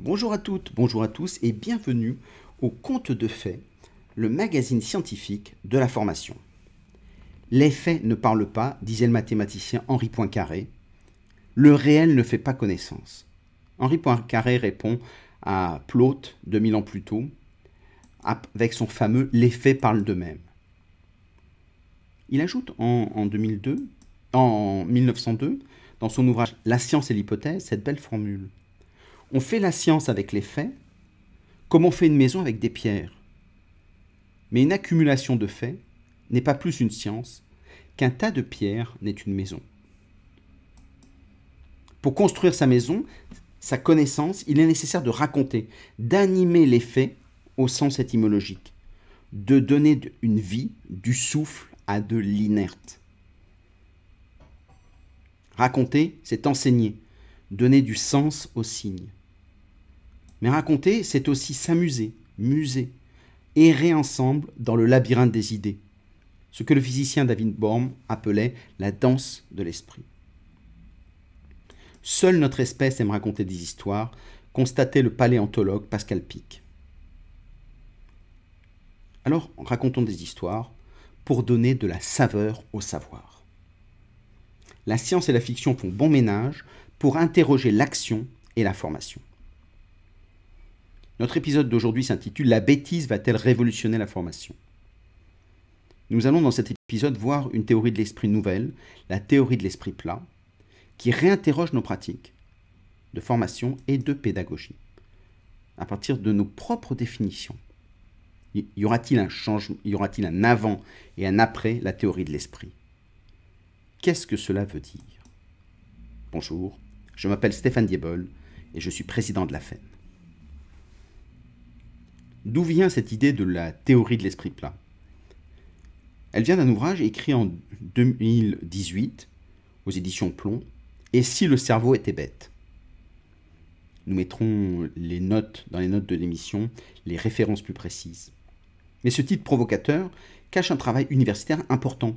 Bonjour à toutes, bonjour à tous et bienvenue au Conte de Fait, le magazine scientifique de la formation. Les faits ne parlent pas, disait le mathématicien Henri Poincaré. Le réel ne fait pas connaissance. Henri Poincaré répond à Plaut, 2000 ans plus tôt, avec son fameux Les faits parlent d'eux-mêmes. Il ajoute en 1902, dans son ouvrage La science et l'hypothèse, cette belle formule. On fait la science avec les faits, comme on fait une maison avec des pierres. Mais une accumulation de faits n'est pas plus une science qu'un tas de pierres n'est une maison. Pour construire sa maison, sa connaissance, il est nécessaire de raconter, d'animer les faits au sens étymologique, de donner une vie, du souffle à de l'inerte. Raconter, c'est enseigner, donner du sens aux signes. Mais raconter, c'est aussi s'amuser, muser, errer ensemble dans le labyrinthe des idées, ce que le physicien David Bohm appelait la danse de l'esprit. Seule notre espèce aime raconter des histoires, constatait le paléontologue Pascal Pic. Alors, racontons des histoires pour donner de la saveur au savoir. La science et la fiction font bon ménage pour interroger l'action et la formation. Notre épisode d'aujourd'hui s'intitule La bêtise va-t-elle révolutionner la formation Nous allons dans cet épisode voir une théorie de l'esprit nouvelle, la théorie de l'esprit plat, qui réinterroge nos pratiques de formation et de pédagogie à partir de nos propres définitions. Y aura-t-il un changement, y aura-t-il un avant et un après la théorie de l'esprit Qu'est-ce que cela veut dire Bonjour, je m'appelle Stéphane Diebol et je suis président de la FEM. D'où vient cette idée de la théorie de l'esprit plat Elle vient d'un ouvrage écrit en 2018 aux éditions Plomb, Et si le cerveau était bête Nous mettrons les notes dans les notes de l'émission, les références plus précises. Mais ce titre provocateur cache un travail universitaire important,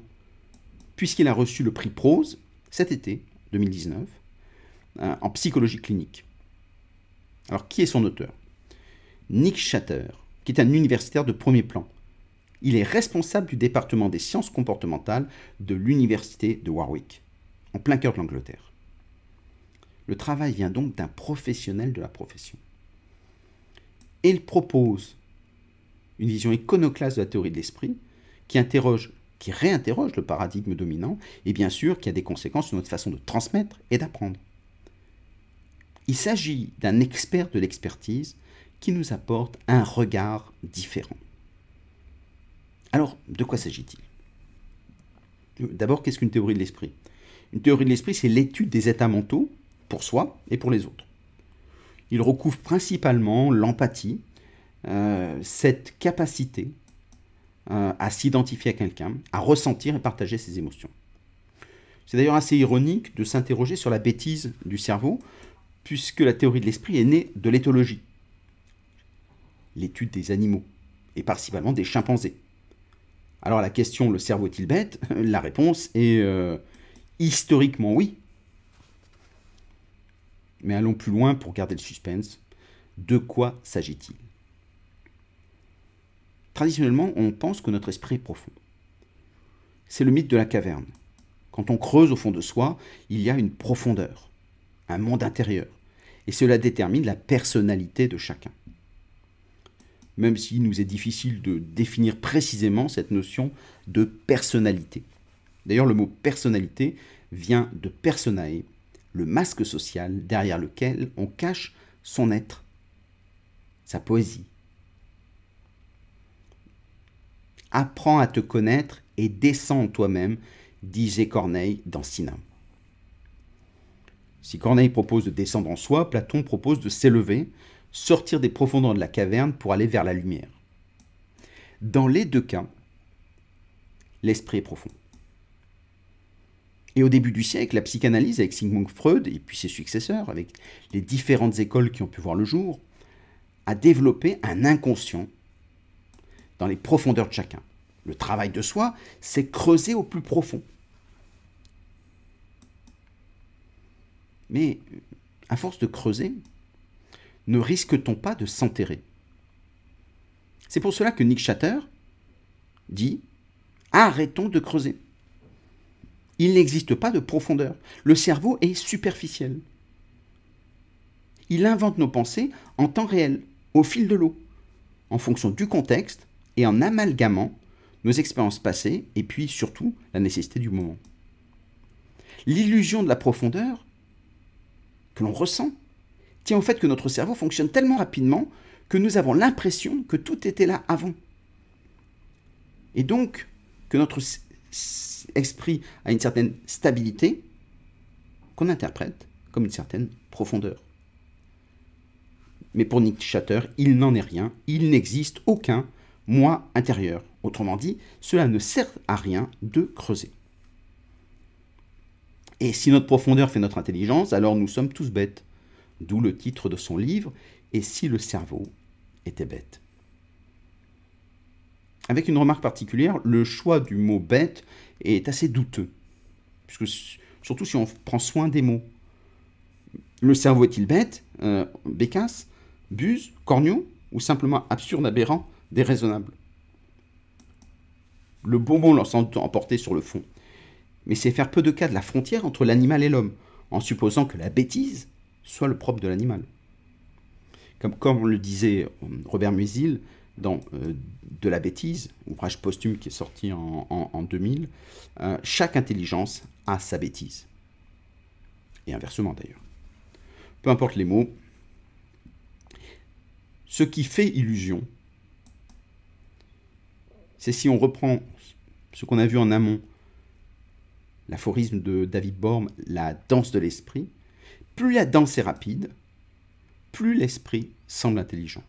puisqu'il a reçu le prix Prose cet été 2019 hein, en psychologie clinique. Alors qui est son auteur Nick Shatter, qui est un universitaire de premier plan. Il est responsable du département des sciences comportementales de l'université de Warwick, en plein cœur de l'Angleterre. Le travail vient donc d'un professionnel de la profession. il propose une vision iconoclaste de la théorie de l'esprit, qui interroge, qui réinterroge le paradigme dominant, et bien sûr qui a des conséquences sur notre façon de transmettre et d'apprendre. Il s'agit d'un expert de l'expertise qui nous apporte un regard différent. Alors, de quoi s'agit-il D'abord, qu'est-ce qu'une théorie de l'esprit Une théorie de l'esprit, c'est l'étude des états mentaux pour soi et pour les autres. Il recouvre principalement l'empathie, euh, cette capacité euh, à s'identifier à quelqu'un, à ressentir et partager ses émotions. C'est d'ailleurs assez ironique de s'interroger sur la bêtise du cerveau, puisque la théorie de l'esprit est née de l'éthologie, l'étude des animaux, et principalement des chimpanzés. Alors la question le cerveau est-il bête La réponse est euh, historiquement oui. Mais allons plus loin pour garder le suspense. De quoi s'agit-il Traditionnellement, on pense que notre esprit est profond. C'est le mythe de la caverne. Quand on creuse au fond de soi, il y a une profondeur, un monde intérieur, et cela détermine la personnalité de chacun même s'il nous est difficile de définir précisément cette notion de personnalité. D'ailleurs, le mot personnalité vient de personae, le masque social derrière lequel on cache son être, sa poésie. Apprends à te connaître et descends toi-même, disait Corneille dans Cinam. Si Corneille propose de descendre en soi, Platon propose de s'élever, sortir des profondeurs de la caverne pour aller vers la lumière. Dans les deux cas, l'esprit est profond. Et au début du siècle, la psychanalyse avec Sigmund Freud et puis ses successeurs, avec les différentes écoles qui ont pu voir le jour, a développé un inconscient dans les profondeurs de chacun. Le travail de soi, c'est creuser au plus profond. Mais à force de creuser, ne risque-t-on pas de s'enterrer C'est pour cela que Nick Shatter dit Arrêtons de creuser. Il n'existe pas de profondeur. Le cerveau est superficiel. Il invente nos pensées en temps réel, au fil de l'eau, en fonction du contexte et en amalgamant nos expériences passées et puis surtout la nécessité du moment. L'illusion de la profondeur que l'on ressent tient au fait que notre cerveau fonctionne tellement rapidement que nous avons l'impression que tout était là avant. Et donc, que notre esprit a une certaine stabilité qu'on interprète comme une certaine profondeur. Mais pour Nick Chatter, il n'en est rien, il n'existe aucun moi intérieur. Autrement dit, cela ne sert à rien de creuser. Et si notre profondeur fait notre intelligence, alors nous sommes tous bêtes d'où le titre de son livre, Et si le cerveau était bête Avec une remarque particulière, le choix du mot bête est assez douteux, puisque, surtout si on prend soin des mots. Le cerveau est-il bête euh, Bécasse Buse Cornion Ou simplement absurde, aberrant, déraisonnable Le bonbon l'en emporté sur le fond. Mais c'est faire peu de cas de la frontière entre l'animal et l'homme, en supposant que la bêtise soit le propre de l'animal. Comme, comme le disait euh, Robert Musil dans euh, De la bêtise, ouvrage posthume qui est sorti en, 2000, euh, chaque intelligence a sa bêtise. Et inversement d'ailleurs. Peu importe les mots, ce qui fait illusion, c'est si on reprend ce qu'on a vu en amont, l'aphorisme de David Borm, la danse de l'esprit, plus la danse est rapide, plus l'esprit semble intelligent.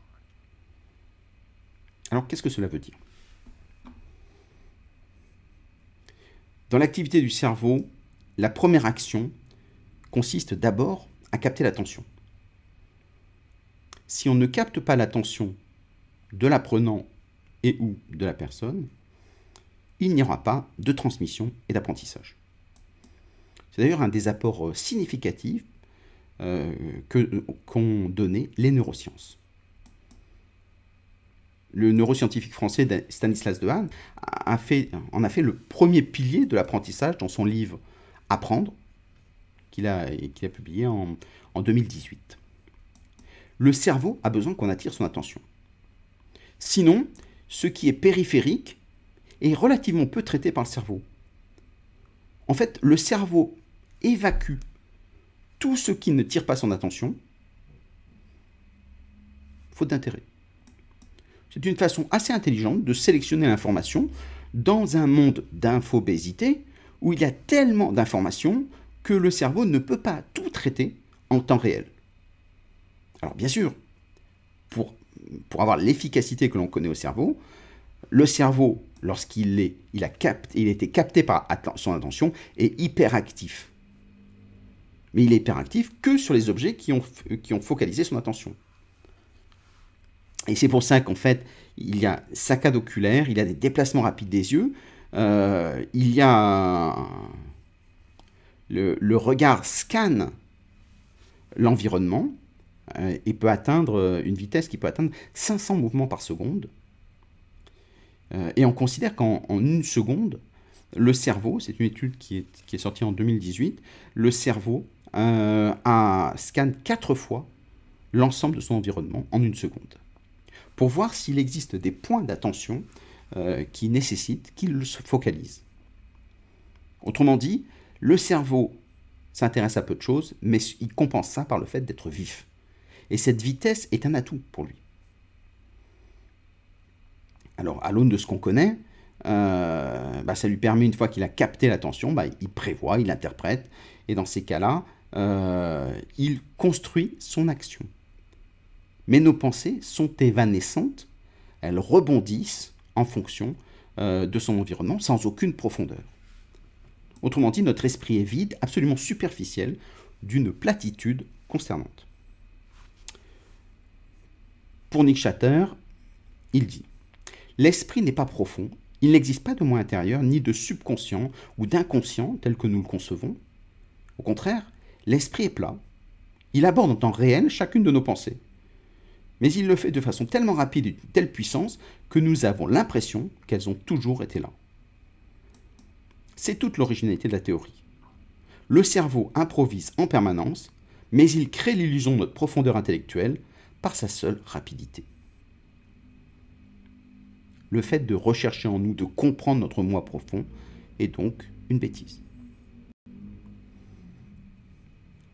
Alors qu'est-ce que cela veut dire Dans l'activité du cerveau, la première action consiste d'abord à capter l'attention. Si on ne capte pas l'attention de l'apprenant et ou de la personne, il n'y aura pas de transmission et d'apprentissage. C'est d'ailleurs un désapport euh, significatif. Euh, qu'ont donné les neurosciences le neuroscientifique français Stanislas Dehaene a fait, en a fait le premier pilier de l'apprentissage dans son livre Apprendre, qu'il a, a, publié en, en 2018. Le cerveau a besoin qu'on attire son attention. Sinon, ce qui est périphérique est relativement peu traité par le cerveau. En fait, le cerveau évacue tout ce qui ne tire pas son attention, faute d'intérêt. C'est une façon assez intelligente de sélectionner l'information dans un monde d'infobésité où il y a tellement d'informations que le cerveau ne peut pas tout traiter en temps réel. Alors bien sûr, pour, pour avoir l'efficacité que l'on connaît au cerveau, le cerveau, lorsqu'il est, il a, capté, il a été capté par son attention, est hyperactif mais il est hyperactif que sur les objets qui ont, qui ont focalisé son attention. Et c'est pour ça qu'en fait, il y a saccade oculaire, il y a des déplacements rapides des yeux, euh, il y a le, regard scanne l'environnement euh, et peut atteindre une vitesse qui peut atteindre 500 mouvements par seconde. Euh, et on considère qu'en une seconde, le cerveau, c'est une étude qui est, qui est sortie en 2018, le cerveau euh, à scanne quatre fois l'ensemble de son environnement en une seconde, pour voir s'il existe des points d'attention euh, qui nécessitent qu'il se focalise. Autrement dit, le cerveau s'intéresse à peu de choses, mais il compense ça par le fait d'être vif. Et cette vitesse est un atout pour lui. Alors, à l'aune de ce qu'on connaît, euh, bah, ça lui permet, une fois qu'il a capté l'attention, bah, il prévoit, il interprète. Et dans ces cas-là, euh, il construit son action. Mais nos pensées sont évanescentes, elles rebondissent en fonction euh, de son environnement sans aucune profondeur. Autrement dit, notre esprit est vide, absolument superficiel, d'une platitude concernante. Pour Nick Shatter, il dit L'esprit n'est pas profond, il n'existe pas de moi intérieur, ni de subconscient ou d'inconscient tel que nous le concevons. Au contraire, L'esprit est plat. Il aborde en temps réel chacune de nos pensées. Mais il le fait de façon tellement rapide et d'une telle puissance que nous avons l'impression qu'elles ont toujours été là. C'est toute l'originalité de la théorie. Le cerveau improvise en permanence, mais il crée l'illusion de notre profondeur intellectuelle par sa seule rapidité. Le fait de rechercher en nous, de comprendre notre moi profond, est donc une bêtise.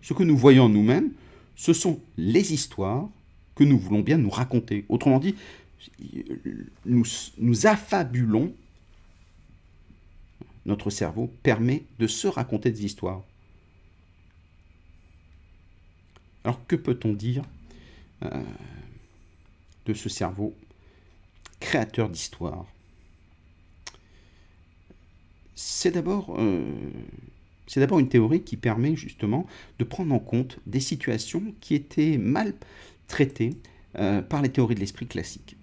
ce que nous voyons nous-mêmes, ce sont les histoires que nous voulons bien nous raconter. Autrement dit, nous, nous affabulons, notre cerveau permet de se raconter des histoires. Alors que peut-on dire euh, de ce cerveau créateur d'histoires C'est d'abord... Euh, c'est d'abord une théorie qui permet justement de prendre en compte des situations qui étaient mal traitées euh, par les théories de l'esprit classique.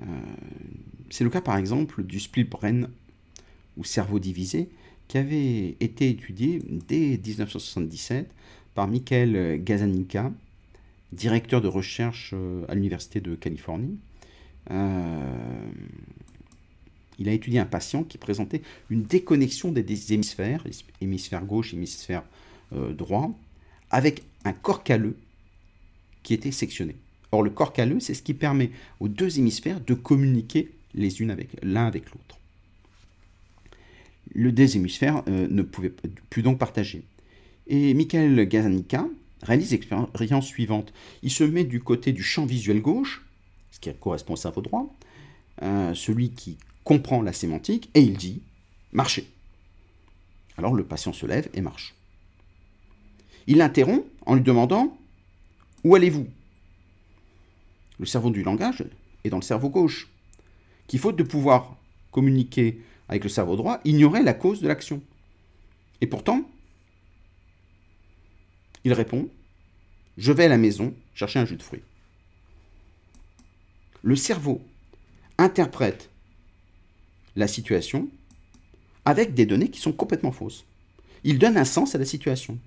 Euh, c'est le cas par exemple du split brain ou cerveau divisé qui avait été étudié dès 1977 par Michael Gazaninka, directeur de recherche euh, à l'Université de Californie il a étudié un patient qui présentait une déconnexion des, deux hémisphères, hémisphère gauche, hémisphère euh, droit, avec un corps calleux qui était sectionné. Or, le corps calleux, c'est ce qui permet aux deux hémisphères de communiquer les unes avec l'un avec l'autre. Le des hémisphères euh, ne pouvait plus donc partager. Et Michael Gazanica réalise l'expérience suivante. Il se met du côté du champ visuel gauche, ce qui correspond au cerveau droit, celui qui comprend la sémantique et il dit Marchez !» Alors le patient se lève et marche. Il l'interrompt en lui demandant Où allez-vous Le cerveau du langage est dans le cerveau gauche, qui, faute de pouvoir communiquer avec le cerveau droit, ignorait la cause de l'action. Et pourtant, il répond Je vais à la maison chercher un jus de fruits. Le cerveau interprète la situation avec des données qui sont complètement fausses. Il donne un sens à la situation.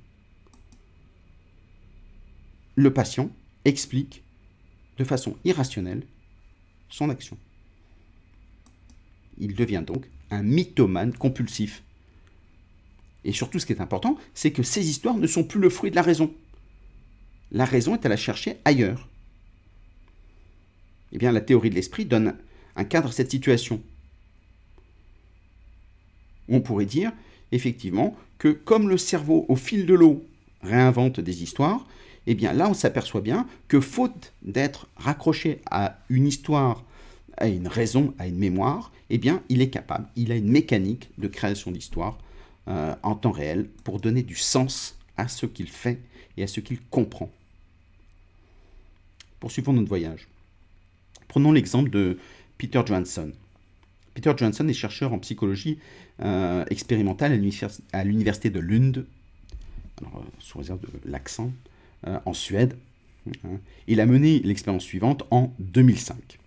Le patient explique de façon irrationnelle son action. Il devient donc un mythomane compulsif. Et surtout, ce qui est important, c'est que ces histoires ne sont plus le fruit de la raison. La raison est à la chercher ailleurs. Eh bien, la théorie de l'esprit donne un cadre à cette situation on pourrait dire effectivement que comme le cerveau au fil de l'eau réinvente des histoires, eh bien là on s'aperçoit bien que faute d'être raccroché à une histoire, à une raison, à une mémoire, eh bien il est capable, il a une mécanique de création d'histoire euh, en temps réel pour donner du sens à ce qu'il fait et à ce qu'il comprend. Poursuivons notre voyage. Prenons l'exemple de Peter Johansson. Peter Johnson est chercheur en psychologie euh, expérimentale à l'université de Lund, euh, sous réserve de l'accent, euh, en Suède. Hein. Il a mené l'expérience suivante en 2005.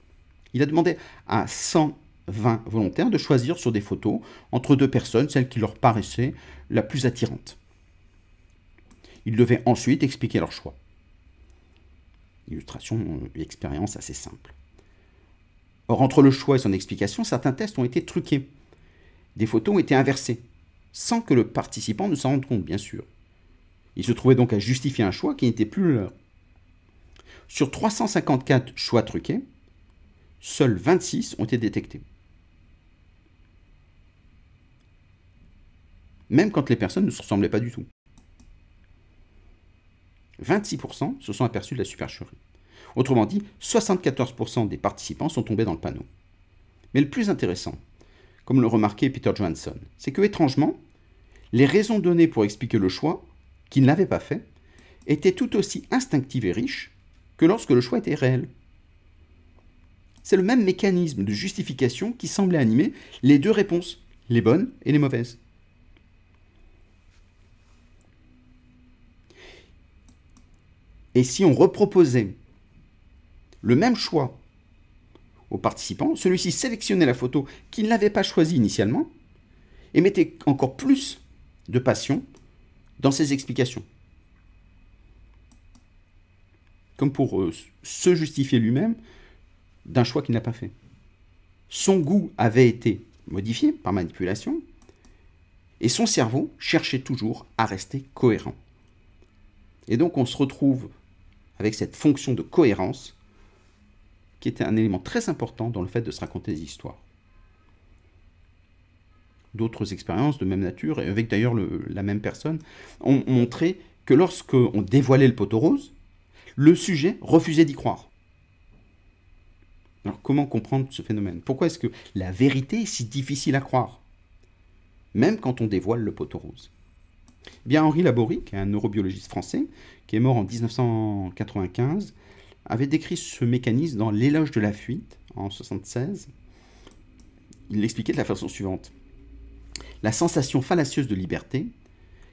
Il a demandé à 120 volontaires de choisir sur des photos entre deux personnes celle qui leur paraissait la plus attirante. Ils devaient ensuite expliquer leur choix. Illustration, expérience assez simple. Or, entre le choix et son explication, certains tests ont été truqués. Des photos ont été inversées, sans que le participant ne s'en rende compte, bien sûr. Ils se trouvaient donc à justifier un choix qui n'était plus le leur. Sur 354 choix truqués, seuls 26 ont été détectés. Même quand les personnes ne se ressemblaient pas du tout. 26% se sont aperçus de la supercherie. Autrement dit, 74% des participants sont tombés dans le panneau. Mais le plus intéressant, comme le remarquait Peter Johansson, c'est que étrangement, les raisons données pour expliquer le choix, qui ne pas fait, étaient tout aussi instinctives et riches que lorsque le choix était réel. C'est le même mécanisme de justification qui semblait animer les deux réponses, les bonnes et les mauvaises. Et si on reproposait le même choix aux participants, celui-ci sélectionnait la photo qu'il n'avait pas choisie initialement et mettait encore plus de passion dans ses explications. Comme pour euh, se justifier lui-même d'un choix qu'il n'a pas fait. Son goût avait été modifié par manipulation et son cerveau cherchait toujours à rester cohérent. Et donc on se retrouve avec cette fonction de cohérence qui était un élément très important dans le fait de se raconter des histoires. D'autres expériences de même nature, et avec d'ailleurs la même personne, ont montré que lorsqu'on dévoilait le poteau rose, le sujet refusait d'y croire. Alors comment comprendre ce phénomène Pourquoi est-ce que la vérité est si difficile à croire Même quand on dévoile le poteau rose. Eh bien Henri Laborie, qui est un neurobiologiste français, qui est mort en 1995, avait décrit ce mécanisme dans L'éloge de la fuite en 1976. Il l'expliquait de la façon suivante. La sensation fallacieuse de liberté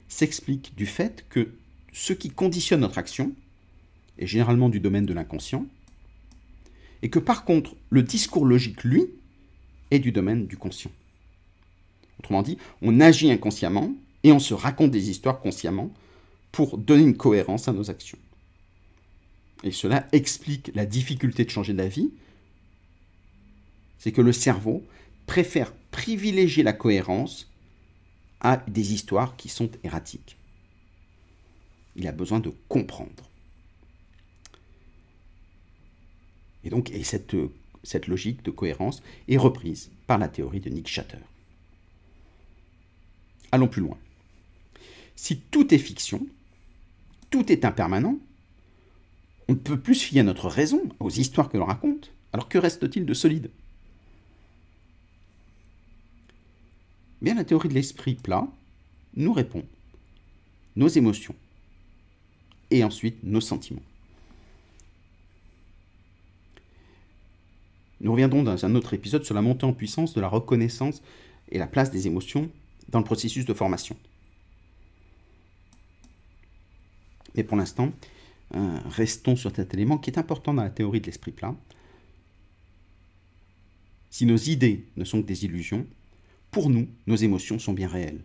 s'explique du fait que ce qui conditionne notre action est généralement du domaine de l'inconscient, et que par contre le discours logique, lui, est du domaine du conscient. Autrement dit, on agit inconsciemment et on se raconte des histoires consciemment pour donner une cohérence à nos actions et cela explique la difficulté de changer d'avis, c'est que le cerveau préfère privilégier la cohérence à des histoires qui sont erratiques. Il a besoin de comprendre. Et donc, et cette, euh, cette logique de cohérence est reprise par la théorie de Nick Shatter. Allons plus loin. Si tout est fiction, tout est impermanent, on ne peut plus fier à notre raison, aux histoires que l'on raconte. Alors que reste-t-il de solide Bien, la théorie de l'esprit plat nous répond nos émotions et ensuite nos sentiments. Nous reviendrons dans un autre épisode sur la montée en puissance de la reconnaissance et la place des émotions dans le processus de formation. Mais pour l'instant, Hein, restons sur cet élément qui est important dans la théorie de l'esprit plat. Si nos idées ne sont que des illusions, pour nous, nos émotions sont bien réelles.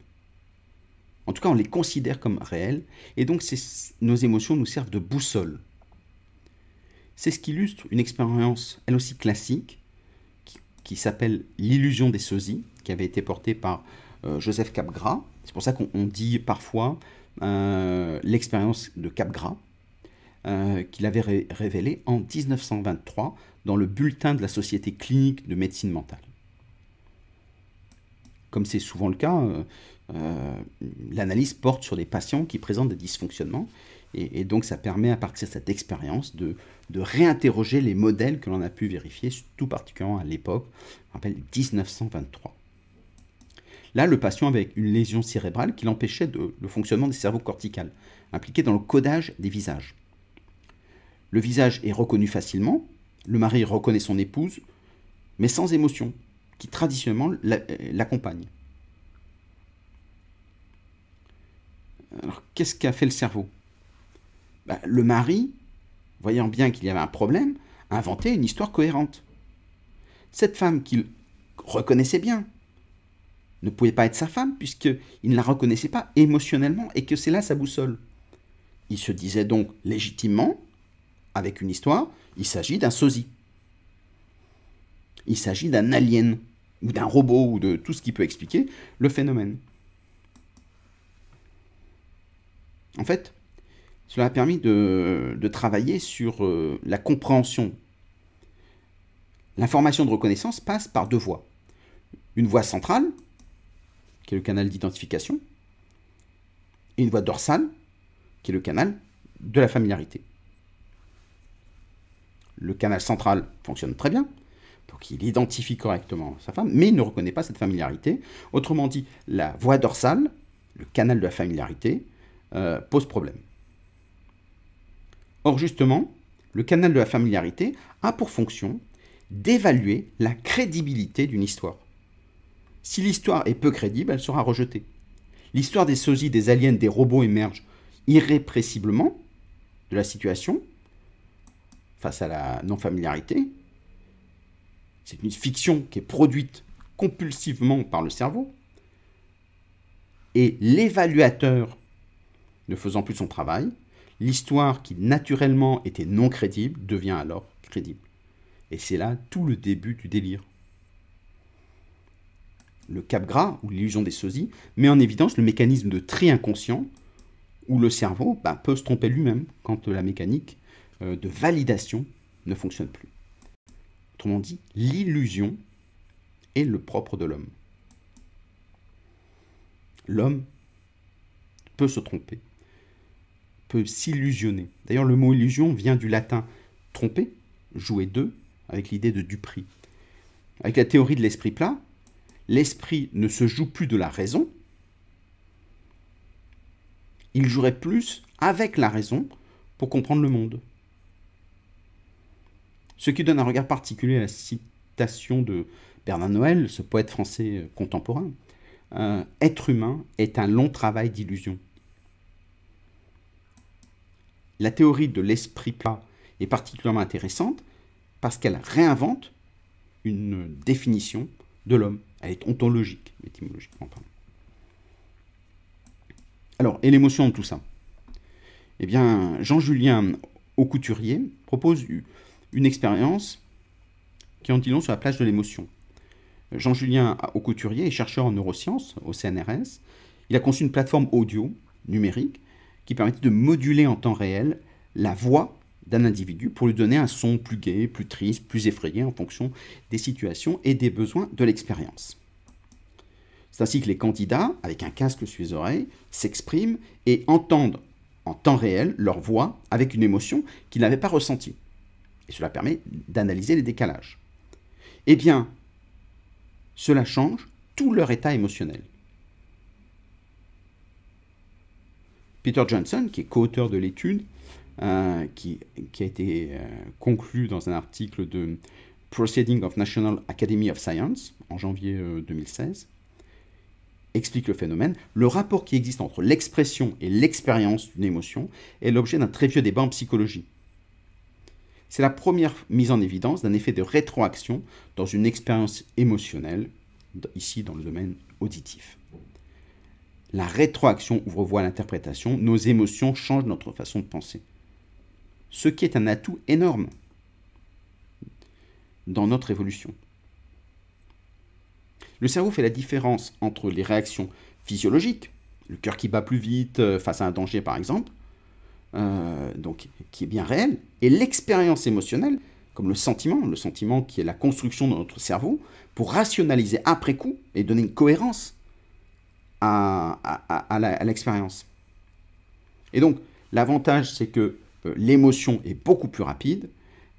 En tout cas, on les considère comme réelles, et donc nos émotions nous servent de boussole. C'est ce illustre une expérience, elle aussi classique, qui, s'appelle l'illusion des sosies, qui avait été portée par euh, Joseph Capgras. C'est pour ça qu'on dit parfois euh, l'expérience de Capgras, euh, qu'il avait révélé en 1923 dans le bulletin de la Société clinique de médecine mentale. Comme c'est souvent le cas, euh, euh, l'analyse porte sur des patients qui présentent des dysfonctionnements, et, donc ça permet à partir de cette expérience de, réinterroger les modèles que l'on a pu vérifier, tout particulièrement à l'époque, on rappelle 1923. Là, le patient avait une lésion cérébrale qui l'empêchait de le fonctionnement des cerveaux corticales, impliqué dans le codage des visages. Le visage est reconnu facilement, le mari reconnaît son épouse, mais sans émotion, qui traditionnellement euh, l'accompagne. Alors qu'est-ce qu'a fait le cerveau bah, Le mari, voyant bien qu'il y avait un problème, a inventé une histoire cohérente. Cette femme qu'il reconnaissait bien ne pouvait pas être sa femme puisqu'il ne la reconnaissait pas émotionnellement et que c'est là sa boussole. Il se disait donc légitimement, avec une histoire, il s'agit d'un sosie. Il s'agit d'un alien, ou d'un robot, ou de tout ce qui peut expliquer le phénomène. En fait, cela a permis de, travailler sur euh, la compréhension. L'information de reconnaissance passe par deux voies. Une voie centrale, qui est le canal d'identification, et une voie dorsale, qui est le canal de la familiarité le canal central fonctionne très bien, donc il identifie correctement sa femme, mais il ne reconnaît pas cette familiarité. Autrement dit, la voie dorsale, le canal de la familiarité, euh, pose problème. Or justement, le canal de la familiarité a pour fonction d'évaluer la crédibilité d'une histoire. Si l'histoire est peu crédible, elle sera rejetée. L'histoire des sosies, des aliens, des robots émerge irrépressiblement de la situation, face à la non-familiarité, c'est une fiction qui est produite compulsivement par le cerveau, et l'évaluateur ne faisant plus son travail, l'histoire qui naturellement était non crédible devient alors crédible. Et c'est là tout le début du délire. Le cap gras, ou l'illusion des sosies, met en évidence le mécanisme de tri inconscient où le cerveau bah, peut se tromper lui-même quand la mécanique euh, de validation ne fonctionne plus. Autrement dit, l'illusion est le propre de l'homme. L'homme peut se tromper, peut s'illusionner. D'ailleurs, le mot illusion vient du latin tromper, jouer deux, avec l'idée de Dupri. Avec la théorie de l'esprit plat, l'esprit ne se joue plus de la raison, il jouerait plus avec la raison pour comprendre le monde ce qui donne un regard particulier à la citation de Bernard Noël, ce poète français euh, contemporain. Euh, être humain est un long travail d'illusion. La théorie de l'esprit plat est particulièrement intéressante parce qu'elle réinvente une définition de l'homme. Elle est ontologique, étymologiquement parlant. Alors, et l'émotion de tout ça Eh bien, Jean-Julien Aucouturier propose une expérience qui en dit long sur la plage de l'émotion. Jean-Julien Aucouturier est chercheur en neurosciences au CNRS. Il a conçu une plateforme audio numérique qui permettait de moduler en temps réel la voix d'un individu pour lui donner un son plus gai, plus triste, plus effrayé en fonction des situations et des besoins de l'expérience. C'est ainsi que les candidats, avec un casque sur les oreilles, s'expriment et entendent en temps réel leur voix avec une émotion qu'ils n'avaient pas ressentie. Et cela permet d'analyser les décalages. Eh bien, cela change tout leur état émotionnel. Peter Johnson, qui est co-auteur de l'étude, euh, qui, a été euh, conclu conclue dans un article de Proceeding of National Academy of Science en janvier 2016, euh, explique le phénomène. Le rapport qui existe entre l'expression et l'expérience d'une émotion est l'objet d'un très vieux débat en psychologie. C'est la première mise en évidence d'un effet de rétroaction dans une expérience émotionnelle, ici dans le domaine auditif. La rétroaction ouvre voie à l'interprétation, nos émotions changent notre façon de penser. Ce qui est un atout énorme dans notre évolution. Le cerveau fait la différence entre les réactions physiologiques, le cœur qui bat plus vite euh, face à un danger par exemple, euh, donc, qui est bien réelle, et l'expérience émotionnelle, comme le sentiment, le sentiment qui est la construction de notre cerveau, pour rationaliser après coup et donner une cohérence à, l'expérience. Et donc, l'avantage, c'est que euh, l'émotion est beaucoup plus rapide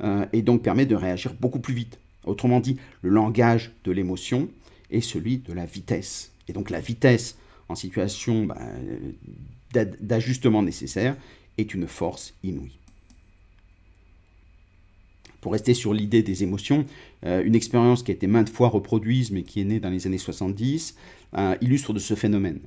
euh, et donc permet de réagir beaucoup plus vite. Autrement dit, le langage de l'émotion est celui de la vitesse. Et donc la vitesse en situation bah, d'ajustement nécessaire est une force inouïe. Pour rester sur l'idée des émotions, euh, une expérience qui a été maintes fois reproduite mais qui est née dans les années 70 euh, illustre de ce phénomène.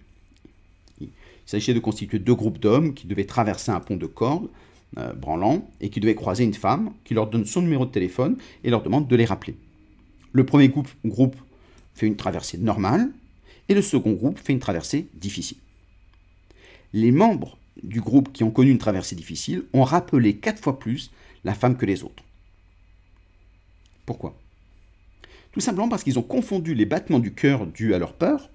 Il s'agissait de constituer deux groupes d'hommes qui devaient traverser un pont de corde euh, branlant et qui devaient croiser une femme qui leur donne son numéro de téléphone et leur demande de les rappeler. Le premier groupe fait une traversée normale et le second groupe fait une traversée difficile. Les membres du groupe qui ont connu une traversée difficile ont rappelé quatre fois plus la femme que les autres. Pourquoi Tout simplement parce qu'ils ont confondu les battements du cœur dus à leur peur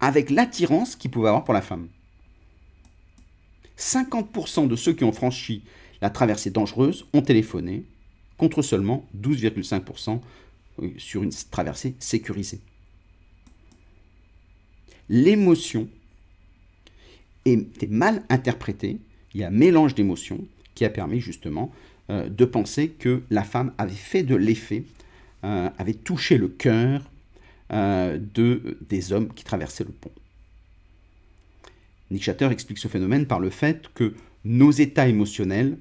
avec l'attirance qu'ils pouvaient avoir pour la femme. 50% de ceux qui ont franchi la traversée dangereuse ont téléphoné, contre seulement 12,5% euh, sur une traversée sécurisée. L'émotion était mal interprété, Il y a un mélange d'émotions qui a permis justement euh, de penser que la femme avait fait de l'effet, euh, avait touché le cœur euh, de, des hommes qui traversaient le pont. Nick explique ce phénomène par le fait que nos états émotionnels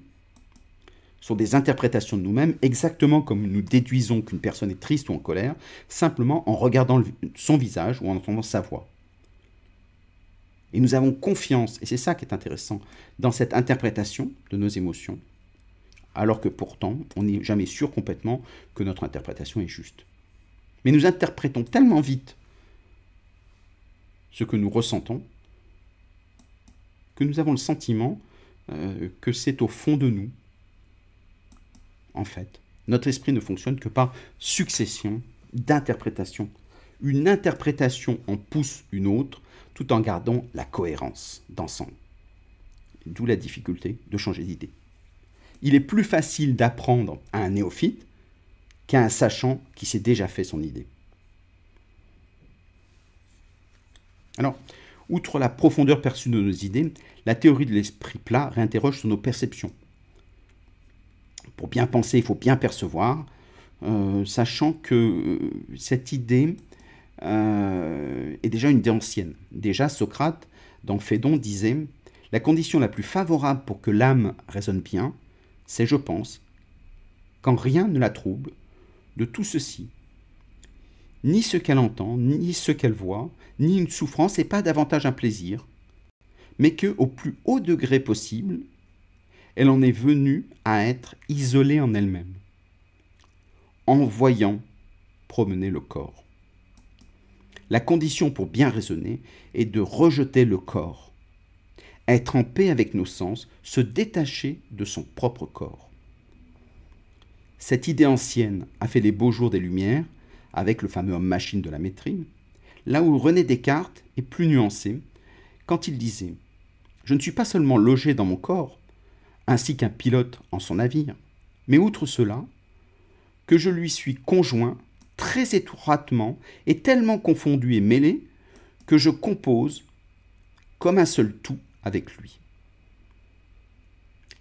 sont des interprétations de nous-mêmes, exactement comme nous déduisons qu'une personne est triste ou en colère, simplement en regardant son visage ou en entendant sa voix. Et nous avons confiance, et c'est ça qui est intéressant, dans cette interprétation de nos émotions, alors que pourtant, on n'est jamais sûr complètement que notre interprétation est juste. Mais nous interprétons tellement vite ce que nous ressentons que nous avons le sentiment euh, que c'est au fond de nous, en fait. Notre esprit ne fonctionne que par succession d'interprétations. Une interprétation en pousse une autre tout en gardant la cohérence d'ensemble. D'où la difficulté de changer d'idée. Il est plus facile d'apprendre à un néophyte qu'à un sachant qui s'est déjà fait son idée. Alors, outre la profondeur perçue de nos idées, la théorie de l'esprit plat réinterroge sur nos perceptions. Pour bien penser, il faut bien percevoir, euh, sachant que euh, cette idée euh, est déjà une idée ancienne. Déjà, Socrate, dans Phédon, disait La condition la plus favorable pour que l'âme raisonne bien, c'est, je pense, quand rien ne la trouble, de tout ceci. Ni ce qu'elle entend, ni ce qu'elle voit, ni une souffrance, et pas davantage un plaisir, mais que, au plus haut degré possible, elle en est venue à être isolée en elle-même, en voyant promener le corps. La condition pour bien raisonner est de rejeter le corps, être en paix avec nos sens, se détacher de son propre corps. Cette idée ancienne a fait les beaux jours des Lumières, avec le fameux homme machine de la maîtrise, là où René Descartes est plus nuancé quand il disait Je ne suis pas seulement logé dans mon corps, ainsi qu'un pilote en son navire, mais outre cela, que je lui suis conjoint très étroitement et tellement confondu et mêlé que je compose comme un seul tout avec lui.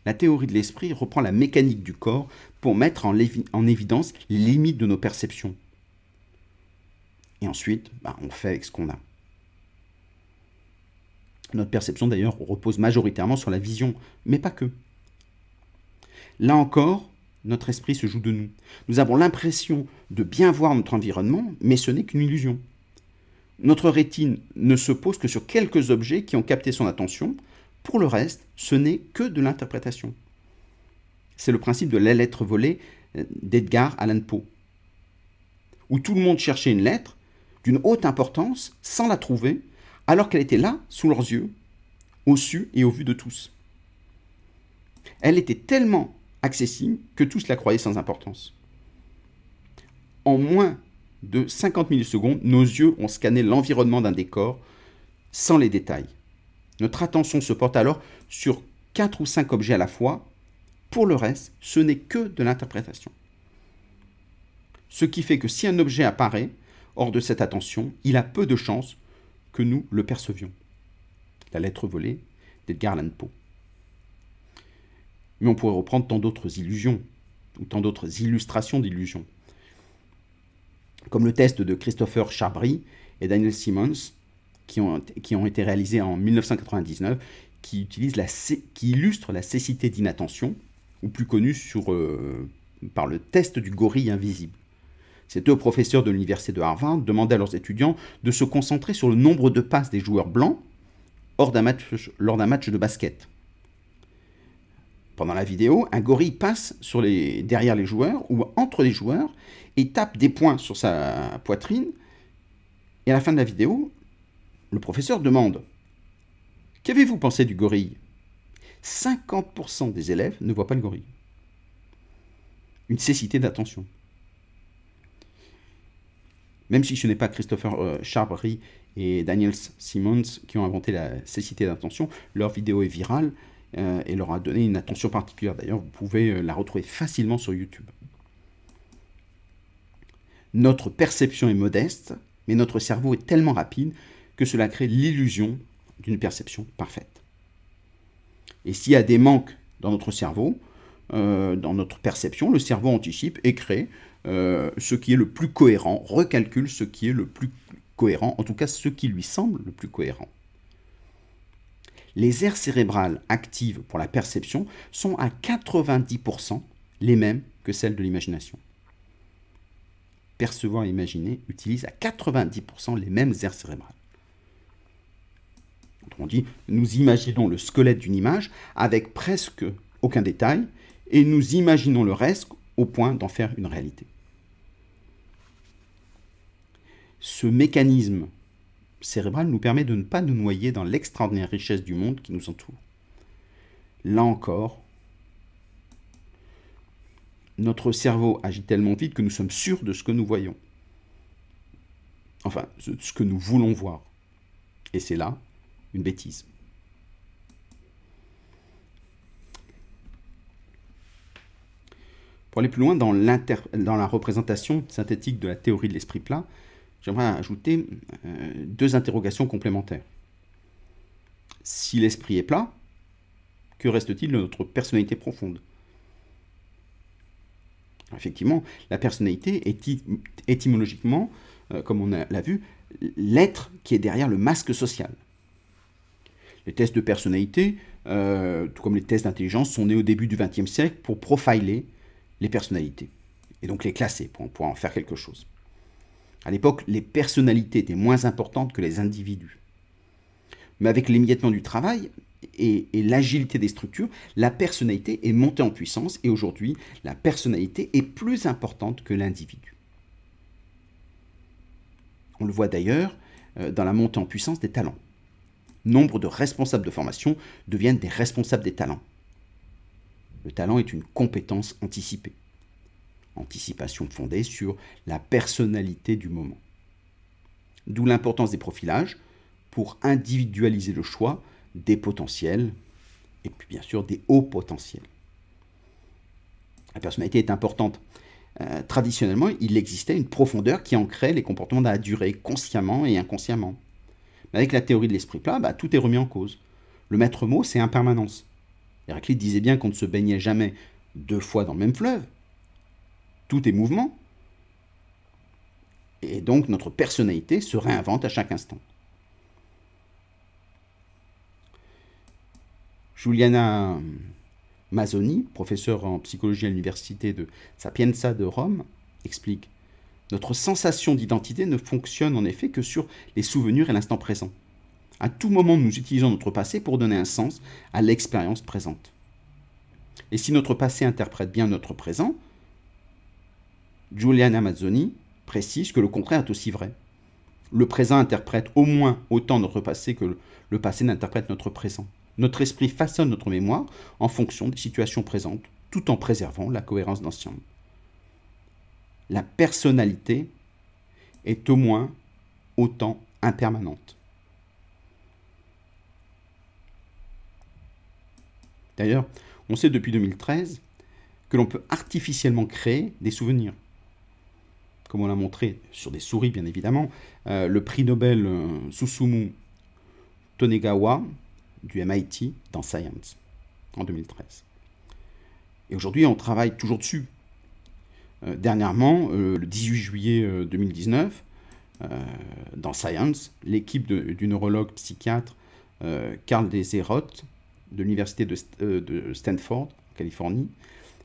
La théorie de l'esprit reprend la mécanique du corps pour mettre en, évidence les limites de nos perceptions. Et ensuite, bah, on fait avec ce qu'on a. Notre perception d'ailleurs repose majoritairement sur la vision, mais pas que. Là encore, notre esprit se joue de nous. Nous avons l'impression de bien voir notre environnement, mais ce n'est qu'une illusion. Notre rétine ne se pose que sur quelques objets qui ont capté son attention. Pour le reste, ce n'est que de l'interprétation. C'est le principe de la lettre volée euh, d'Edgar Allan Poe, où tout le monde cherchait une lettre d'une haute importance sans la trouver, alors qu'elle était là, sous leurs yeux, au su et au vu de tous. Elle était tellement accessible que tous la croyaient sans importance. En moins de 50 millisecondes, nos yeux ont scanné l'environnement d'un décor sans les détails. Notre attention se porte alors sur quatre ou cinq objets à la fois. Pour le reste, ce n'est que de l'interprétation. Ce qui fait que si un objet apparaît hors de cette attention, il a peu de chances que nous le percevions. La lettre volée d'Edgar Allan Poe. Mais on pourrait reprendre tant d'autres illusions, ou tant d'autres illustrations d'illusions. Comme le test de Christopher Charbry et Daniel Simmons, qui ont, qui ont été réalisés en 1999, qui, utilisent la, qui illustre la cécité d'inattention, ou plus connu sur, euh, par le test du gorille invisible. Ces deux professeurs de l'université de Harvard demandaient à leurs étudiants de se concentrer sur le nombre de passes des joueurs blancs lors d'un match de basket pendant la vidéo, un gorille passe derrière les joueurs ou entre les joueurs et tape des points sur sa poitrine. Et à la fin de la vidéo, le professeur demande Qu'avez-vous pensé du gorille 50% des élèves ne voient pas le gorille. Une cécité d'attention. Même si ce n'est pas Christopher euh, et Daniel Simmons qui ont inventé la cécité d'attention, leur vidéo est virale. Euh, et leur a donné une attention particulière. D'ailleurs, vous pouvez euh, la retrouver facilement sur YouTube. Notre perception est modeste, mais notre cerveau est tellement rapide que cela crée l'illusion d'une perception parfaite. Et s'il y a des manques dans notre cerveau, euh, dans notre perception, le cerveau anticipe et crée ce qui est le plus cohérent, recalcule ce qui est le plus cohérent, en tout cas ce qui lui semble le plus cohérent les aires cérébrales actives pour la perception sont à 90% les mêmes que celles de l'imagination. Percevoir et imaginer utilisent à 90% les mêmes aires cérébrales. on dit, nous imaginons le squelette d'une image avec presque aucun détail et nous imaginons le reste au point d'en faire une réalité. Ce mécanisme cérébrale nous permet de ne pas nous noyer dans l'extraordinaire richesse du monde qui nous entoure. Là encore, notre cerveau agit tellement vite que nous sommes sûrs de ce que nous voyons. Enfin, ce que nous voulons voir. Et c'est là une bêtise. Pour aller plus loin dans, dans la représentation synthétique de la théorie de l'esprit plat, j'aimerais ajouter euh, deux interrogations complémentaires. Si l'esprit est plat, que reste-t-il de notre personnalité profonde Effectivement, la personnalité est étymologiquement, euh, comme on l'a vu, l'être qui est derrière le masque social. Les tests de personnalité, euh, tout comme les tests d'intelligence, sont nés au début du XXe siècle pour profiler les personnalités et donc les classer, pour en faire quelque chose. À l'époque, les personnalités étaient moins importantes que les individus. Mais avec l'émiettement du travail et l'agilité des structures, la personnalité est montée en puissance et aujourd'hui, la personnalité est plus importante que l'individu. On le voit d'ailleurs euh, dans la montée en puissance des talents. Nombre de responsables de formation deviennent des responsables des talents. Le talent est une compétence anticipée anticipation fondée sur la personnalité du moment. D'où l'importance des profilages pour individualiser le choix des potentiels et puis bien sûr des hauts potentiels. La personnalité est importante. Euh, traditionnellement, il existait une profondeur qui ancrait les comportements dans la durée, consciemment et inconsciemment. Mais avec la théorie de l'esprit plat, bah, tout est remis en cause. Le maître mot, c'est impermanence. Héraclite disait bien qu'on ne se baignait jamais deux fois dans le même fleuve, tout est mouvement. Et donc notre personnalité se réinvente à chaque instant. Juliana Mazzoni, professeure en psychologie à l'université de Sapienza de Rome, explique Notre sensation d'identité ne fonctionne en effet que sur les souvenirs et l'instant présent. À tout moment, nous utilisons notre passé pour donner un sens à l'expérience présente. Et si notre passé interprète bien notre présent, Giuliana Mazzoni précise que le contraire est aussi vrai. Le présent interprète au moins autant notre passé que le passé n'interprète notre présent. Notre esprit façonne notre mémoire en fonction des situations présentes, tout en préservant la cohérence d'anciens. La personnalité est au moins autant impermanente. D'ailleurs, on sait depuis 2013 que l'on peut artificiellement créer des souvenirs comme on l'a montré, sur des souris bien évidemment, euh, le prix Nobel euh, Susumu Tonegawa du MIT dans Science en 2013. Et aujourd'hui, on travaille toujours dessus. Euh, dernièrement, le 18 juillet 2019, dans Science, l'équipe du neurologue psychiatre Carl Deserot de l'université de, de Stanford, en Californie,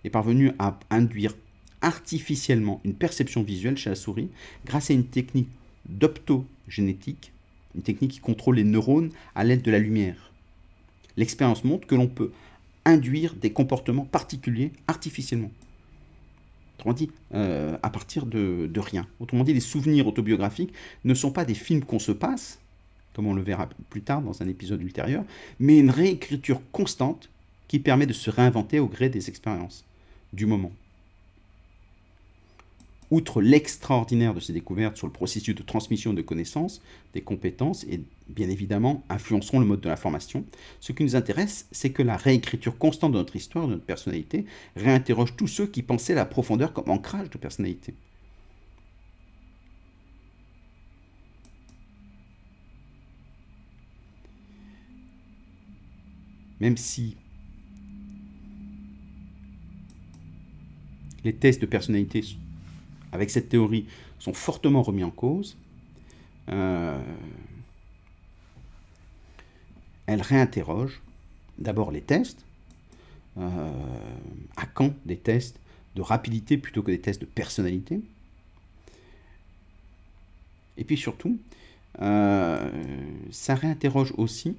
est parvenue à induire artificiellement une perception visuelle chez la souris grâce à une technique d'optogénétique, une technique qui contrôle les neurones à l'aide de la lumière. L'expérience montre que l'on peut induire des comportements particuliers artificiellement. Autrement dit, euh, à partir de, de rien. Autrement dit, les souvenirs autobiographiques ne sont pas des films qu'on se passe, comme on le verra plus tard dans un épisode ultérieur, mais une réécriture constante qui permet de se réinventer au gré des expériences du moment. Outre l'extraordinaire de ces découvertes sur le processus de transmission de connaissances, des compétences et bien évidemment influenceront le mode de la formation, ce qui nous intéresse, c'est que la réécriture constante de notre histoire, de notre personnalité, réinterroge tous ceux qui pensaient la profondeur comme ancrage de personnalité. Même si les tests de personnalité avec cette théorie, sont fortement remis en cause. Euh, elle réinterroge d'abord les tests. Euh, à quand des tests de rapidité plutôt que des tests de personnalité Et puis surtout, euh, ça réinterroge aussi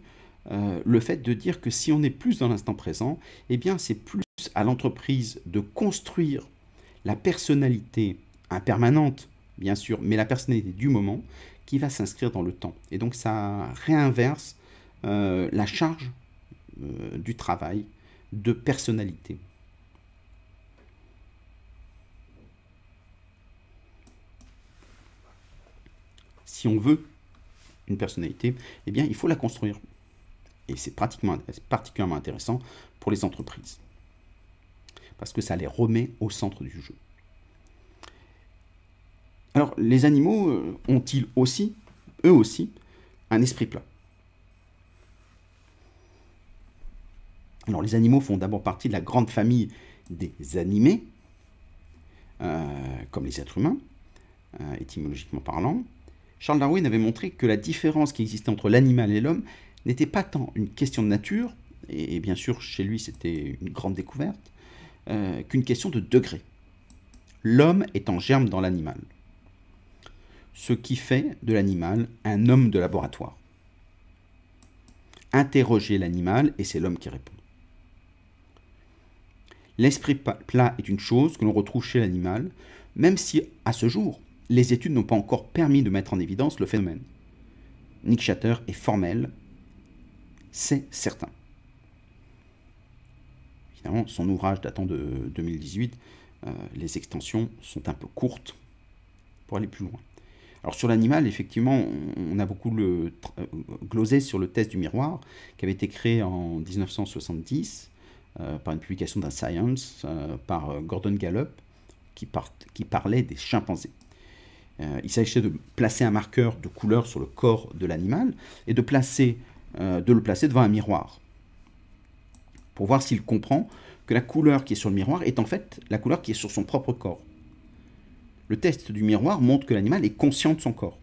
le fait de dire que si on est plus dans l'instant présent, eh bien c'est plus à l'entreprise de construire la personnalité impermanente, bien sûr, mais la personnalité du moment qui va s'inscrire dans le temps. Et donc ça réinverse euh, la charge euh, du travail de personnalité. Si on veut une personnalité, eh bien, il faut la construire. Et c'est pratiquement, particulièrement intéressant pour les entreprises. Parce que ça les remet au centre du jeu. Alors, les animaux euh, ont-ils aussi, eux aussi, un esprit plat Alors, les animaux font d'abord partie de la grande famille des animés, euh, comme les êtres humains, euh, étymologiquement parlant. Charles Darwin avait montré que la différence qui existait entre l'animal et l'homme n'était pas tant une question de nature, et, bien sûr chez lui c'était une grande découverte, qu'une question de degré. L'homme est en germe dans l'animal ce qui fait de l'animal un homme de laboratoire. Interrogez l'animal et c'est l'homme qui répond. L'esprit plat est une chose que l'on retrouve chez l'animal, même si, à ce jour, les études n'ont pas encore permis de mettre en évidence le phénomène. Nick Shatter est formel, c'est certain. Évidemment, son ouvrage datant de 2018, euh, les extensions sont un peu courtes pour aller plus loin. Alors sur l'animal, effectivement, on a beaucoup euh, glosé sur le test du miroir qui avait été créé en 1970 euh, par une publication d'un Science euh, par Gordon Gallup qui, parlait des chimpanzés. il s'agissait de placer un marqueur de couleur sur le corps de l'animal et de, placer, de le placer devant un miroir pour voir s'il comprend que la couleur qui est sur le miroir est en fait la couleur qui est sur son propre corps. Le test du miroir montre que l'animal est conscient de son corps.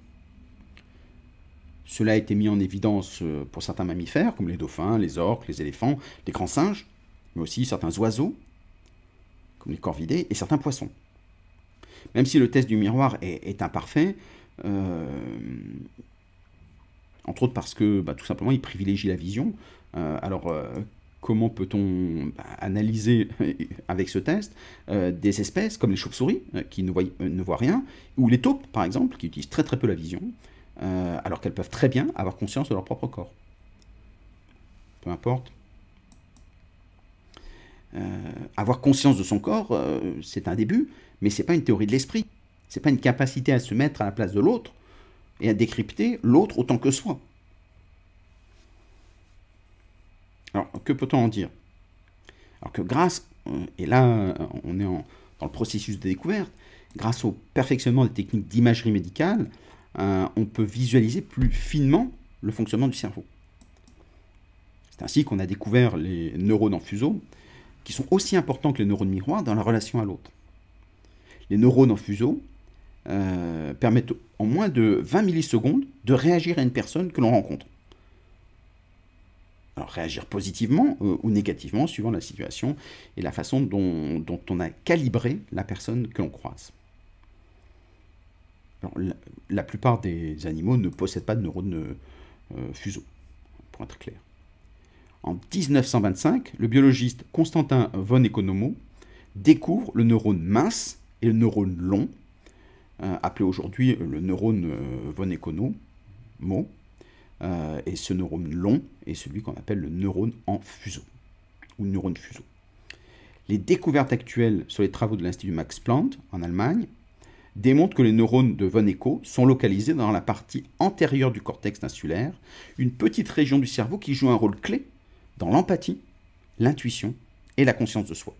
Cela a été mis en évidence euh, pour certains mammifères, comme les dauphins, les orques, les éléphants, les grands singes, mais aussi certains oiseaux, comme les corvidés, et certains poissons. Même si le test du miroir est, imparfait, euh, entre autres parce que bah, tout simplement il privilégie la vision, euh, alors comment peut-on bah, analyser euh, avec ce test euh, des espèces comme les chauves-souris euh, qui ne voient, ne rien, ou les taupes par exemple, qui utilisent très très peu la vision, alors qu'elles peuvent très bien avoir conscience de leur propre corps. Peu importe. avoir conscience de son corps, c'est un début, mais c'est pas une théorie de l'esprit. C'est pas une capacité à se mettre à la place de l'autre et à décrypter l'autre autant que soi. Alors, que peut-on en dire Alors que grâce, euh, et là euh, on est dans le processus de découverte, grâce au perfectionnement des techniques d'imagerie médicale, euh, on peut visualiser plus finement le fonctionnement du cerveau. C'est ainsi qu'on a découvert les neurones en fuseau, qui sont aussi importants que les neurones miroirs dans la relation à l'autre. Les neurones en fuseau permettent en moins de 20 millisecondes de réagir à une personne que l'on rencontre réagir positivement euh, ou négativement suivant la situation et la façon dont, on a calibré la personne que l'on croise. la, plupart des animaux ne possèdent pas de neurones euh, euh, fuseaux, pour être clair. En 1925, le biologiste Constantin von Economo découvre le neurone mince et le neurone long, appelé aujourd'hui le neurone von Economo, euh, et ce neurone long est celui qu'on appelle le neurone en fuseau, ou neurone fuseau. Les découvertes actuelles sur les travaux de l'Institut Max Planck en Allemagne démontrent que les neurones de von Echo sont localisés dans la partie antérieure du cortex insulaire, une petite région du cerveau qui joue un rôle clé dans l'empathie, l'intuition et la conscience de soi.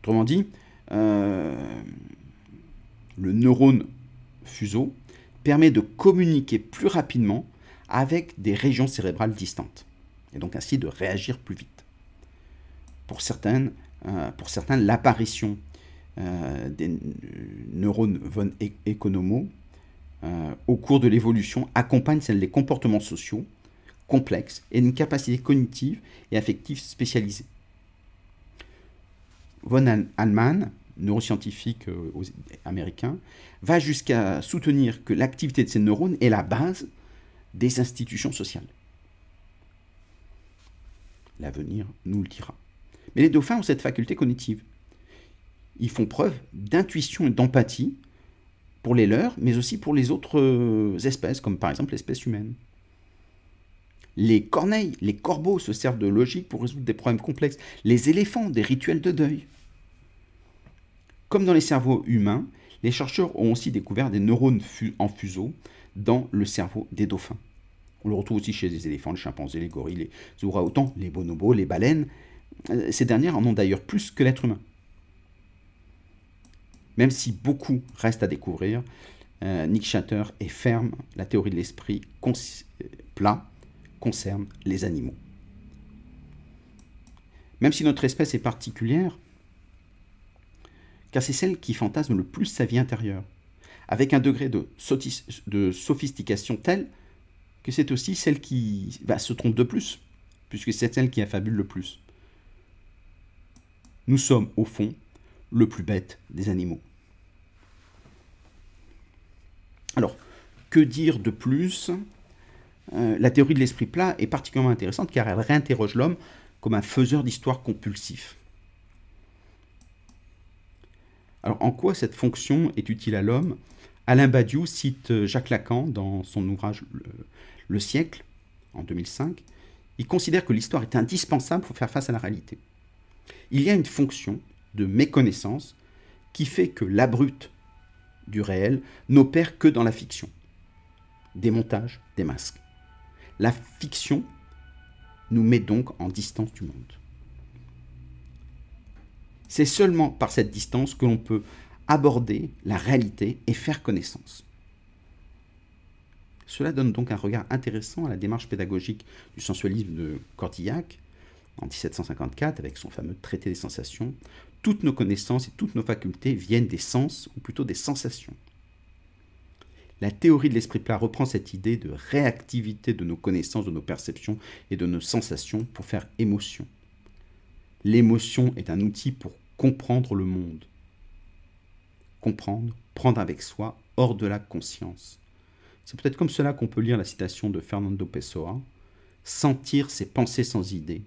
Autrement dit, euh, le neurone fuseau permet de communiquer plus rapidement avec des régions cérébrales distantes, et donc ainsi de réagir plus vite. Pour, certaines, euh, pour certains, l'apparition euh, des neurones von Economo euh, au cours de l'évolution accompagne celle des comportements sociaux complexes et une capacité cognitive et affective spécialisée. Von Allman, neuroscientifique américain, va jusqu'à soutenir que l'activité de ces neurones est la base des institutions sociales. L'avenir nous le dira. Mais les dauphins ont cette faculté cognitive. Ils font preuve d'intuition et d'empathie pour les leurs, mais aussi pour les autres euh, espèces, comme par exemple l'espèce humaine. Les corneilles, les corbeaux se servent de logique pour résoudre des problèmes complexes. Les éléphants, des rituels de deuil. Comme dans les cerveaux humains, les chercheurs ont aussi découvert des neurones en fuseau dans le cerveau des dauphins. On le retrouve aussi chez les éléphants, les chimpanzés, les gorilles, les orang les bonobos, les baleines. Euh, ces dernières en ont d'ailleurs plus que l'être humain. Même si beaucoup reste à découvrir, euh, Nick Shatter est ferme, la théorie de l'esprit euh, plat concerne les animaux. Même si notre espèce est particulière, car c'est celle qui fantasme le plus sa vie intérieure, avec un degré de, sophistication tel que c'est aussi celle qui se trompe de plus, puisque c'est celle qui affabule le plus. Nous sommes, au fond, le plus bête des animaux. Alors, que dire de plus euh, La théorie de l'esprit plat est particulièrement intéressante car elle réinterroge l'homme comme un faiseur d'histoires compulsif. Alors en quoi cette fonction est utile à l'homme Alain Badiou cite euh, Jacques Lacan dans son ouvrage euh, le, siècle, en 2005. Il considère que l'histoire est indispensable pour faire face à la réalité. Il y a une fonction de méconnaissance qui fait que l'abrut du réel n'opère que dans la fiction. Des montages, des masques. La fiction nous met donc en distance du monde. C'est seulement par cette distance que l'on peut aborder la réalité et faire connaissance. Cela donne donc un regard intéressant à la démarche pédagogique du sensualisme de Cordillac, en 1754, avec son fameux traité des sensations. Toutes nos connaissances et toutes nos facultés viennent des sens, ou plutôt des sensations. La théorie de l'esprit plat reprend cette idée de réactivité de nos connaissances, de nos perceptions et de nos sensations pour faire émotion. L'émotion est un outil pour comprendre le monde. Comprendre, prendre avec soi, hors de la conscience. C'est peut-être comme cela qu'on peut lire la citation de Fernando Pessoa. Sentir, c'est penser sans idée.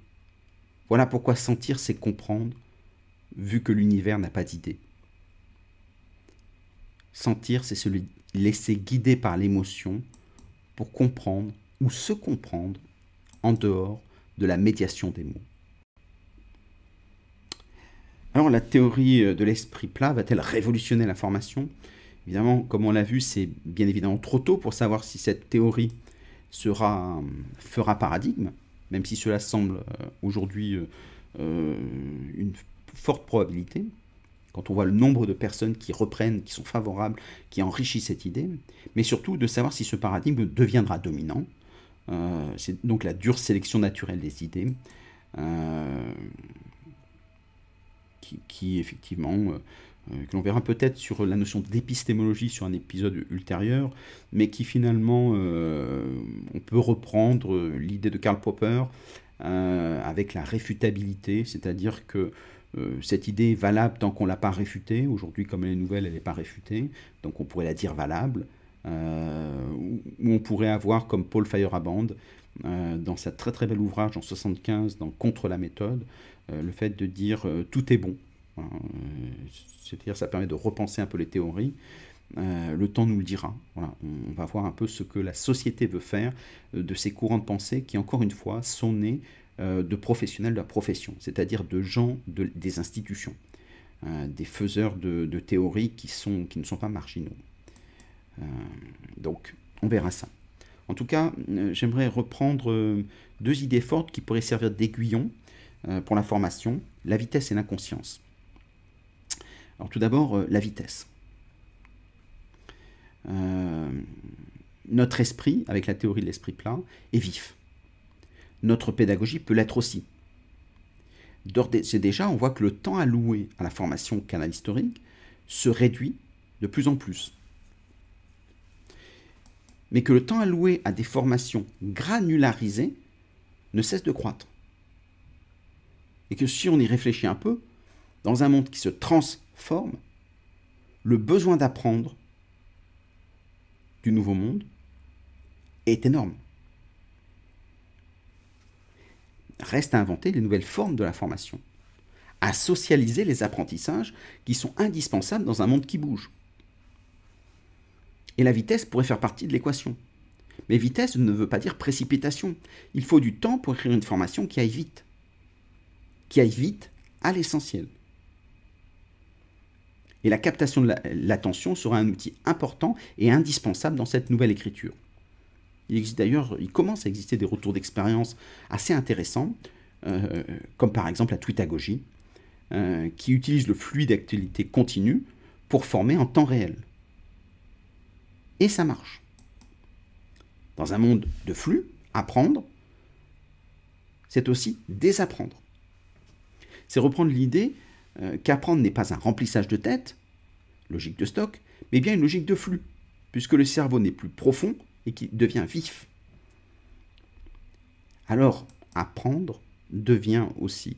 Voilà pourquoi sentir, c'est comprendre, vu que l'univers n'a pas d'idée. Sentir, c'est se laisser guider par l'émotion pour comprendre ou se comprendre en dehors de la médiation des mots. Alors la théorie euh, de l'esprit plat va-t-elle révolutionner la formation Évidemment, comme on l'a vu, c'est bien évidemment trop tôt pour savoir si cette théorie sera, euh, fera paradigme, même si cela semble euh, aujourd'hui une forte probabilité, quand on voit le nombre de personnes qui reprennent, qui sont favorables, qui enrichissent cette idée, mais surtout de savoir si ce paradigme deviendra dominant. c'est donc la dure sélection naturelle des idées qui, effectivement, euh, euh, que l'on verra peut-être sur la notion d'épistémologie sur un épisode ultérieur, mais qui finalement, euh, on peut reprendre l'idée de Karl Popper avec la réfutabilité, c'est-à-dire que cette idée est valable tant qu'on ne l'a pas réfutée. Aujourd'hui, comme elle est nouvelle, elle n'est pas réfutée, donc on pourrait la dire valable. ou on pourrait avoir comme Paul Feyerabend dans sa très très belle ouvrage en 1975, dans Contre la méthode, euh, le fait de dire euh, tout est bon. Hein, euh, c'est-à-dire ça permet de repenser un peu les théories. le temps nous le dira. on, va voir un peu ce que la société veut faire de ces courants de pensée qui, encore une fois, sont nés de professionnels de la profession, c'est-à-dire de gens des institutions, des faiseurs de, théories qui, sont, qui, ne sont pas marginaux. donc, on verra ça. En tout cas, j'aimerais reprendre deux idées fortes qui pourraient servir d'aiguillon euh, pour la formation, la vitesse et l'inconscience. Alors tout d'abord, euh, la vitesse. Euh, notre esprit, avec la théorie de l'esprit plat, est vif. Notre pédagogie peut l'être aussi. C'est déjà, on voit que le temps alloué à la formation canal historique se réduit de plus en plus. Mais que le temps alloué à des formations granularisées ne cesse de croître. Et que si on y réfléchit un peu, dans un monde qui se transforme, le besoin d'apprendre du nouveau monde est énorme. Reste à inventer les nouvelles formes de la formation, à socialiser les apprentissages qui sont indispensables dans un monde qui bouge. Et la vitesse pourrait faire partie de l'équation. Mais vitesse ne veut pas dire précipitation. Il faut du temps pour écrire une formation qui aille vite qui aille vite à l'essentiel. Et la captation de l'attention sera un outil important et indispensable dans cette nouvelle écriture. Il existe d'ailleurs, il commence à exister des retours d'expérience assez intéressants, euh, comme par exemple la tweetagogie euh, qui utilise le flux d'actualité continue pour former en temps réel. Et ça marche. Dans un monde de flux, apprendre, c'est aussi désapprendre. C'est reprendre l'idée euh, qu'apprendre n'est pas un remplissage de tête, logique de stock, mais bien une logique de flux, puisque le cerveau n'est plus profond et qui devient vif. Alors, apprendre devient aussi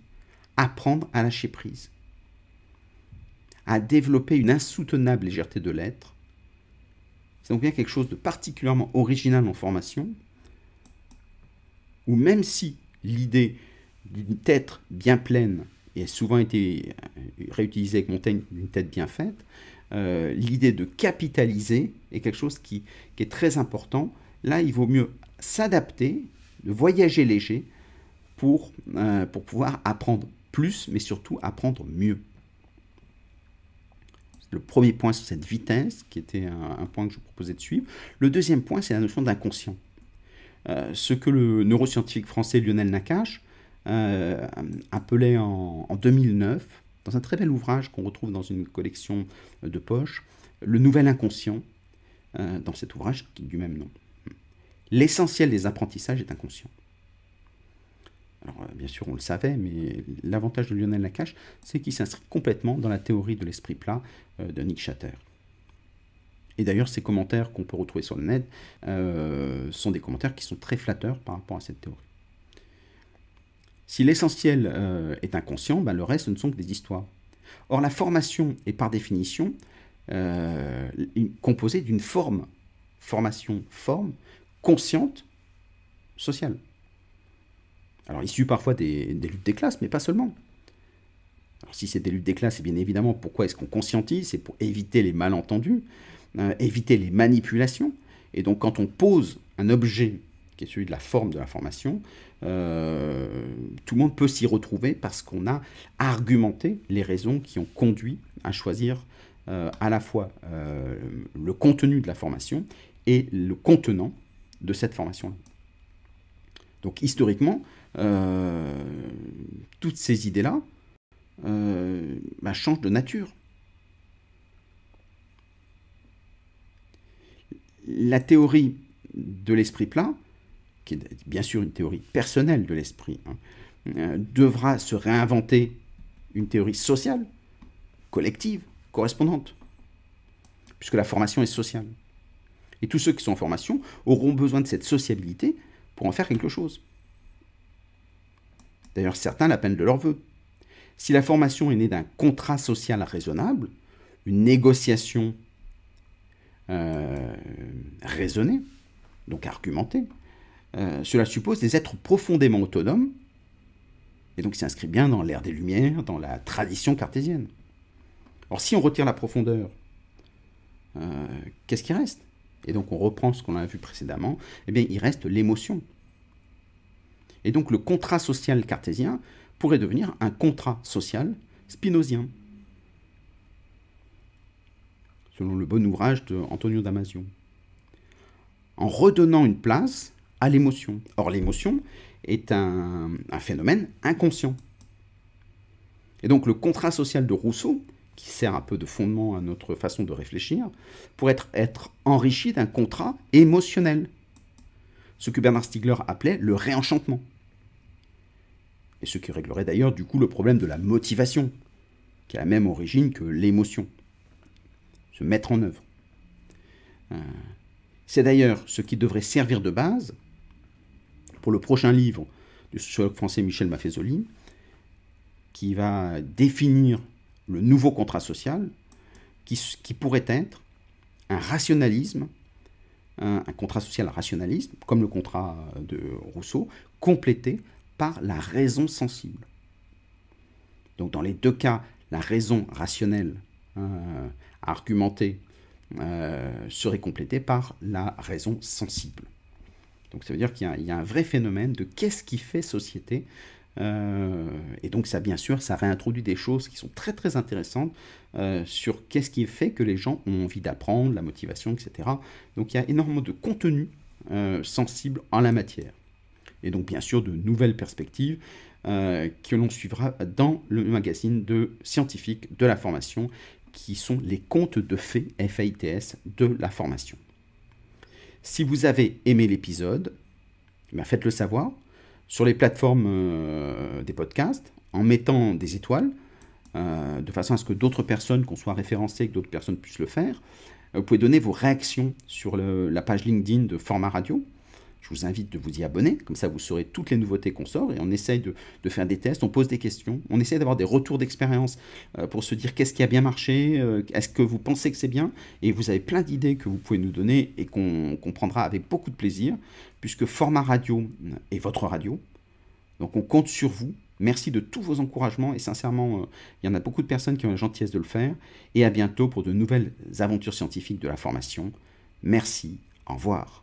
apprendre à lâcher prise, à développer une insoutenable légèreté de l'être. C'est donc bien quelque chose de particulièrement original en formation, où même si l'idée d'une tête bien pleine et a souvent été euh, réutilisé avec Montaigne d'une tête bien faite, euh, l'idée de capitaliser est quelque chose qui, est très important. Là, il vaut mieux s'adapter, de voyager léger pour, euh, pour pouvoir apprendre plus, mais surtout apprendre mieux. Le premier point, sur cette vitesse, qui était un, point que je vous proposais de suivre. Le deuxième point, c'est la notion d'inconscient. ce que le neuroscientifique français Lionel Nakache euh, appelé en, 2009, dans un très bel ouvrage qu'on retrouve dans une collection euh, de poches, Le Nouvel Inconscient, euh, dans cet ouvrage du même nom. L'essentiel des apprentissages est inconscient. Alors, bien sûr, on le savait, mais l'avantage de Lionel Lacache, c'est qu'il s'inscrit complètement dans la théorie de l'esprit plat de Nick Shatter. Et d'ailleurs, ces commentaires qu'on peut retrouver sur le net sont des commentaires qui sont très flatteurs par rapport à cette théorie. Si l'essentiel euh, est inconscient, ben, le reste ne sont que des histoires. Or, la formation est par définition euh, composée d'une forme, formation, forme, consciente, sociale. Alors, issue parfois des, luttes des classes, mais pas seulement. Alors, si c'est des luttes des classes, bien évidemment, pourquoi est-ce qu'on conscientise C'est pour éviter les malentendus, euh, éviter les manipulations. Et donc, quand on pose un objet celui de la forme de la formation euh, tout le monde peut s'y retrouver parce qu'on a argumenté les raisons qui ont conduit à choisir euh, à la fois euh, le contenu de la formation et le contenant de cette formation-là. Donc historiquement, toutes ces idées-là bah, changent de nature. La théorie de l'esprit plat, qui est bien sûr une théorie personnelle de l'esprit, hein, euh, devra se réinventer une théorie sociale, collective, correspondante, puisque la formation est sociale. Et tous ceux qui sont en formation auront besoin de cette sociabilité pour en faire quelque chose. D'ailleurs, certains l'appellent de leur vœu. Si la formation est née d'un contrat social raisonnable, une négociation euh, raisonnée, donc argumentée, euh, cela suppose des êtres profondément autonomes, et donc s'inscrit bien dans l'ère des Lumières, dans la tradition cartésienne. Or, si on retire la profondeur, euh, qu'est-ce qui reste Et donc, on reprend ce qu'on a vu précédemment, eh bien, il reste l'émotion. Et donc, le contrat social cartésien pourrait devenir un contrat social spinozien, selon le bon ouvrage d'Antonio Damasio. En redonnant une place à l'émotion. Or, l'émotion est un, phénomène inconscient. Et donc, le contrat social de Rousseau, qui sert un peu de fondement à notre façon de réfléchir, pourrait être, enrichi d'un contrat émotionnel. Ce que Bernard Stiegler appelait le réenchantement. Et ce qui réglerait d'ailleurs du coup le problème de la motivation, qui a la même origine que l'émotion. Se mettre en œuvre. Euh, c'est d'ailleurs ce qui devrait servir de base pour le prochain livre du sociologue français Michel Maffesoli, qui va définir le nouveau contrat social, qui, pourrait être un rationalisme, un, contrat social rationaliste, comme le contrat de Rousseau, complété par la raison sensible. Donc dans les deux cas, la raison rationnelle hein, argumentée euh, serait complétée par la raison sensible. Donc ça veut dire qu'il y, a un vrai phénomène de qu'est-ce qui fait société. Euh, et donc ça, bien sûr, ça réintroduit des choses qui sont très très intéressantes euh, sur qu'est-ce qui fait que les gens ont envie d'apprendre, la motivation, etc. Donc il y a énormément de contenu euh, sensible en la matière. Et donc bien sûr de nouvelles perspectives que l'on suivra dans le magazine de scientifiques de la formation qui sont les contes de fées, FITS de la formation. Si vous avez aimé l'épisode, eh faites-le savoir sur les plateformes euh, des podcasts en mettant des étoiles, euh, de façon à ce que d'autres personnes, qu'on soit référencées, que d'autres personnes puissent le faire. Euh, vous pouvez donner vos réactions sur la page LinkedIn de Format Radio. Je vous invite de vous y abonner, comme ça vous saurez toutes les nouveautés qu'on sort et on essaye de, faire des tests, on pose des questions, on essaye d'avoir des retours d'expérience euh, pour se dire qu'est-ce qui a bien marché, euh, est-ce que vous pensez que c'est bien et vous avez plein d'idées que vous pouvez nous donner et qu'on comprendra avec beaucoup de plaisir puisque format radio euh, est votre radio. Donc on compte sur vous. Merci de tous vos encouragements et sincèrement, il y en a beaucoup de personnes qui ont la gentillesse de le faire. Et à bientôt pour de nouvelles aventures scientifiques de la formation. Merci, au revoir.